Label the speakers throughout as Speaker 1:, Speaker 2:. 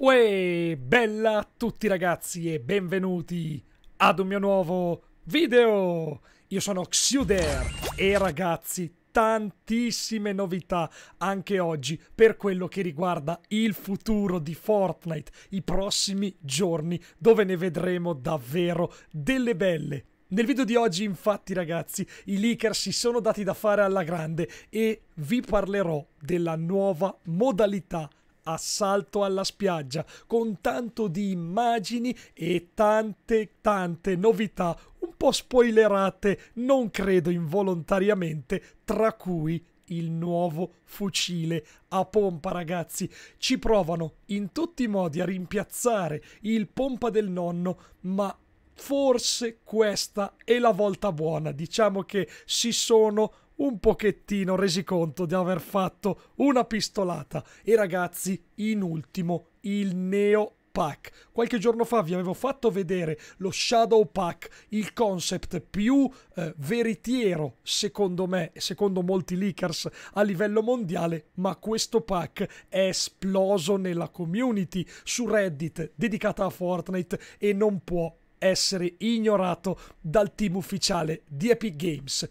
Speaker 1: Uè, bella a tutti ragazzi e benvenuti ad un mio nuovo video! Io sono Xuder e ragazzi tantissime novità anche oggi per quello che riguarda il futuro di Fortnite, i prossimi giorni dove ne vedremo davvero delle belle. Nel video di oggi infatti ragazzi i leaker si sono dati da fare alla grande e vi parlerò della nuova modalità assalto alla spiaggia con tanto di immagini e tante tante novità un po' spoilerate, non credo involontariamente, tra cui il nuovo fucile a pompa, ragazzi. Ci provano in tutti i modi a rimpiazzare il pompa del nonno, ma forse questa è la volta buona. Diciamo che si sono un pochettino resi conto di aver fatto una pistolata. E ragazzi, in ultimo, il neo Pack. Qualche giorno fa vi avevo fatto vedere lo Shadow Pack, il concept più eh, veritiero secondo me e secondo molti leakers a livello mondiale, ma questo pack è esploso nella community su Reddit dedicata a Fortnite e non può essere ignorato dal team ufficiale di Epic Games.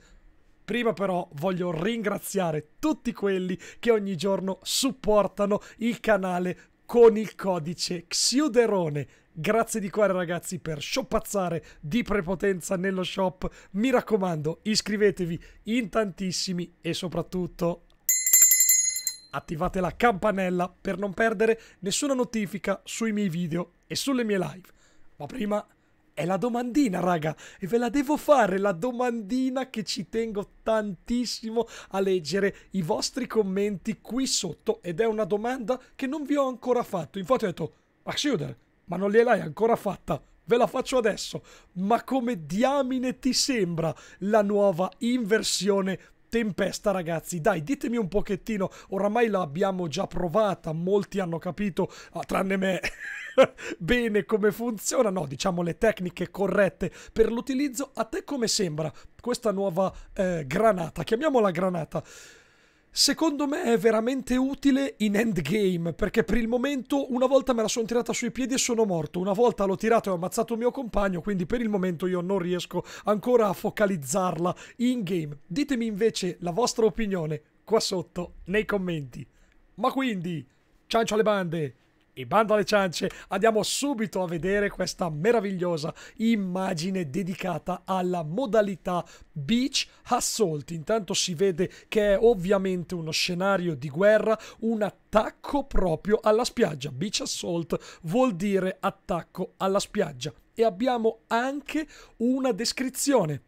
Speaker 1: Prima però voglio ringraziare tutti quelli che ogni giorno supportano il canale con il codice Xiuderone. Grazie di cuore ragazzi per shoppazzare di prepotenza nello shop. Mi raccomando, iscrivetevi in tantissimi e soprattutto attivate la campanella per non perdere nessuna notifica sui miei video e sulle mie live. Ma prima è la domandina, raga. E ve la devo fare, la domandina che ci tengo tantissimo a leggere i vostri commenti qui sotto. Ed è una domanda che non vi ho ancora fatto. Infatti ho detto, Axiuder, ma non gliel'hai ancora fatta. Ve la faccio adesso. Ma come diamine ti sembra la nuova inversione tempesta ragazzi dai ditemi un pochettino oramai l'abbiamo già provata molti hanno capito ah, tranne me bene come funziona no diciamo le tecniche corrette per l'utilizzo a te come sembra questa nuova eh, granata chiamiamola granata Secondo me è veramente utile in endgame, perché per il momento una volta me la sono tirata sui piedi e sono morto, una volta l'ho tirato e ho ammazzato il mio compagno, quindi per il momento io non riesco ancora a focalizzarla in game. Ditemi invece la vostra opinione qua sotto nei commenti. Ma quindi, ciancio alle bande! e bando alle ciance, andiamo subito a vedere questa meravigliosa immagine dedicata alla modalità Beach Assault. Intanto si vede che è ovviamente uno scenario di guerra, un attacco proprio alla spiaggia. Beach Assault vuol dire attacco alla spiaggia. E abbiamo anche una descrizione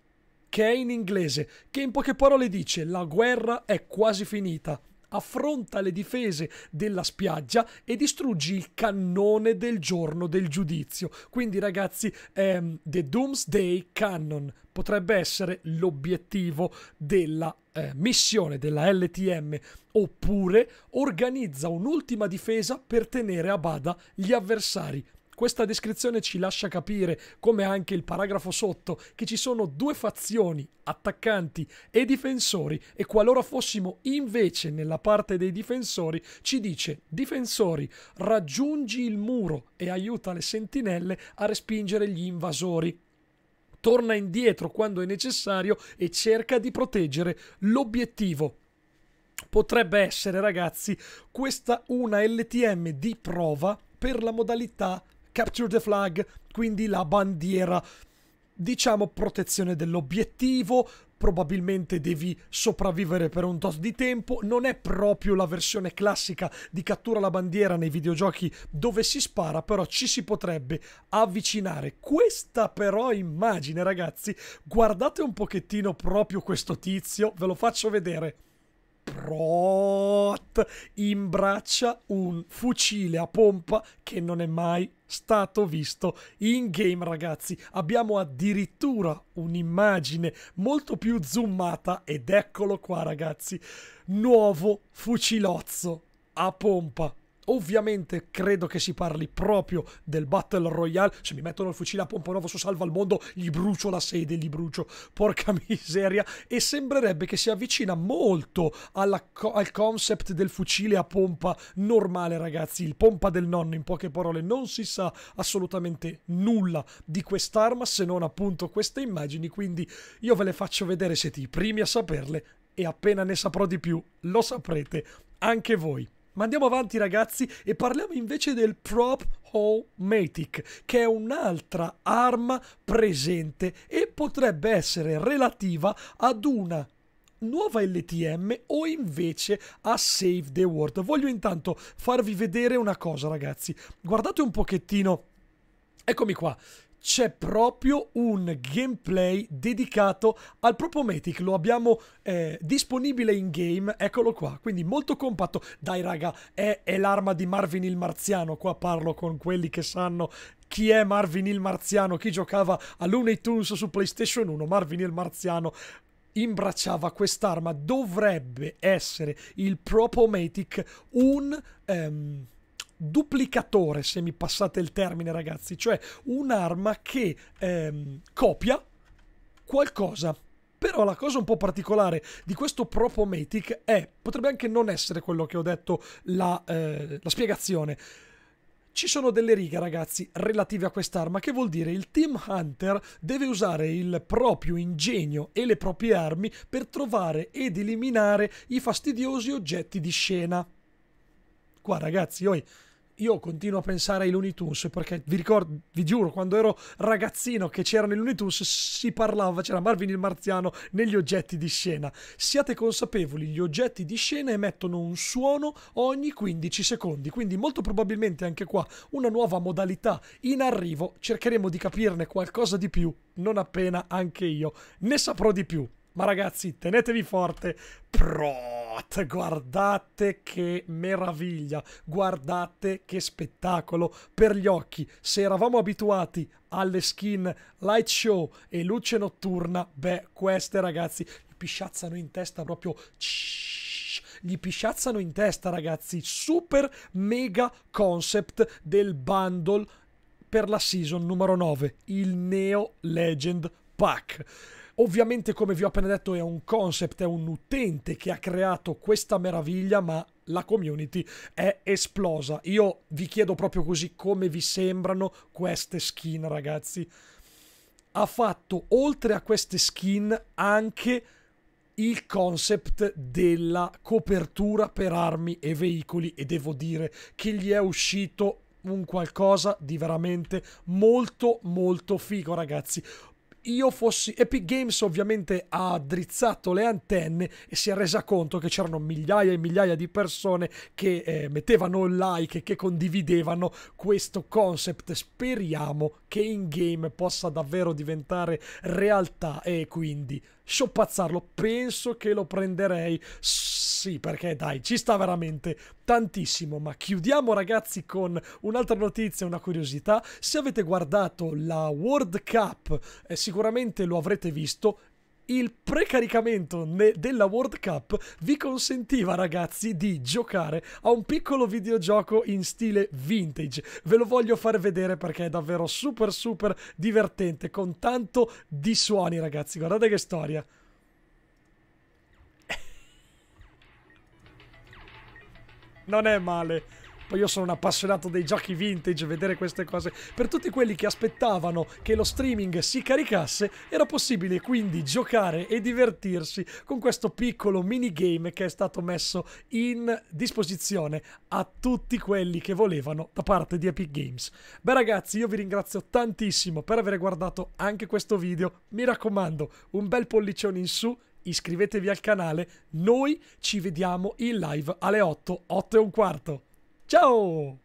Speaker 1: che è in inglese, che in poche parole dice la guerra è quasi finita, affronta le difese della spiaggia e distruggi il cannone del giorno del giudizio. Quindi ragazzi, ehm, The Doomsday Cannon potrebbe essere l'obiettivo della eh, missione della LTM, oppure organizza un'ultima difesa per tenere a bada gli avversari questa descrizione ci lascia capire, come anche il paragrafo sotto, che ci sono due fazioni, attaccanti e difensori, e qualora fossimo invece nella parte dei difensori, ci dice difensori, raggiungi il muro e aiuta le sentinelle a respingere gli invasori torna indietro quando è necessario e cerca di proteggere l'obiettivo. Potrebbe essere, ragazzi, questa una LTM di prova per la modalità Capture the flag, quindi la bandiera, diciamo protezione dell'obiettivo, probabilmente devi sopravvivere per un tot di tempo, non è proprio la versione classica di cattura la bandiera nei videogiochi dove si spara, però ci si potrebbe avvicinare. Questa però immagine, ragazzi, guardate un pochettino proprio questo tizio, ve lo faccio vedere. Prot braccia un fucile a pompa che non è mai stato visto in game ragazzi abbiamo addirittura un'immagine molto più zoomata ed eccolo qua ragazzi nuovo fucilozzo a pompa Ovviamente credo che si parli proprio del Battle Royale. Se mi mettono il fucile a pompa nuovo su Salva al Mondo, gli brucio la sede, gli brucio. Porca miseria. E sembrerebbe che si avvicina molto alla, al concept del fucile a pompa normale, ragazzi. Il pompa del nonno, in poche parole. Non si sa assolutamente nulla di quest'arma se non appunto queste immagini. Quindi io ve le faccio vedere, siete i primi a saperle. E appena ne saprò di più, lo saprete anche voi. Ma andiamo avanti ragazzi e parliamo invece del Prop Matic, che è un'altra arma presente e potrebbe essere relativa ad una nuova LTM o invece a Save the World. Voglio intanto farvi vedere una cosa ragazzi, guardate un pochettino Eccomi qua, c'è proprio un gameplay dedicato al Propomatic, lo abbiamo eh, disponibile in game, eccolo qua, quindi molto compatto. Dai raga, è, è l'arma di Marvin il Marziano, qua parlo con quelli che sanno chi è Marvin il Marziano, chi giocava a Looney Tunes su PlayStation 1, Marvin il Marziano imbracciava quest'arma, dovrebbe essere il Propomatic un... Um, duplicatore, se mi passate il termine ragazzi, cioè un'arma che ehm, copia qualcosa. Però la cosa un po' particolare di questo Propomatic è, potrebbe anche non essere quello che ho detto la, eh, la spiegazione, ci sono delle righe, ragazzi, relative a quest'arma, che vuol dire il Team Hunter deve usare il proprio ingegno e le proprie armi per trovare ed eliminare i fastidiosi oggetti di scena. Qua, ragazzi, oi. Oh, io continuo a pensare ai Looney Tunes perché vi ricordo, vi giuro, quando ero ragazzino che c'erano i Looney Tunes si parlava, c'era Marvin il Marziano negli oggetti di scena. Siate consapevoli, gli oggetti di scena emettono un suono ogni 15 secondi, quindi molto probabilmente anche qua una nuova modalità in arrivo, cercheremo di capirne qualcosa di più non appena anche io ne saprò di più. Ma ragazzi, tenetevi forte. Prot, guardate che meraviglia, guardate che spettacolo per gli occhi. Se eravamo abituati alle skin light show e luce notturna, beh, queste ragazzi gli pisciazzano in testa proprio gli pisciazzano in testa ragazzi super mega concept del bundle per la season numero 9 il Neo Legend Pack Ovviamente, come vi ho appena detto, è un concept, è un utente che ha creato questa meraviglia, ma la community è esplosa. Io vi chiedo proprio così come vi sembrano queste skin, ragazzi. Ha fatto, oltre a queste skin, anche il concept della copertura per armi e veicoli e devo dire che gli è uscito un qualcosa di veramente molto molto figo ragazzi io fossi... Epic Games ovviamente ha drizzato le antenne e si è resa conto che c'erano migliaia e migliaia di persone che eh, mettevano il like e che condividevano questo concept. Speriamo che in game possa davvero diventare realtà e quindi sciopazzarlo, penso che lo prenderei. Sì, perché dai, ci sta veramente tantissimo. Ma chiudiamo ragazzi con un'altra notizia, una curiosità. Se avete guardato la World Cup, eh, sicuramente lo avrete visto il precaricamento ne- della World Cup vi consentiva, ragazzi, di giocare a un piccolo videogioco in stile vintage. Ve lo voglio far vedere perché è davvero super, super divertente, con tanto di suoni, ragazzi. Guardate che storia. Non è male. Poi io sono un appassionato dei giochi vintage, vedere queste cose. Per tutti quelli che aspettavano che lo streaming si caricasse, era possibile quindi giocare e divertirsi con questo piccolo minigame che è stato messo in disposizione a tutti quelli che volevano da parte di Epic Games. Beh ragazzi, io vi ringrazio tantissimo per aver guardato anche questo video. Mi raccomando, un bel pollicione in su iscrivetevi al canale, noi ci vediamo in live alle 8, 8 e un quarto. ¡Chao!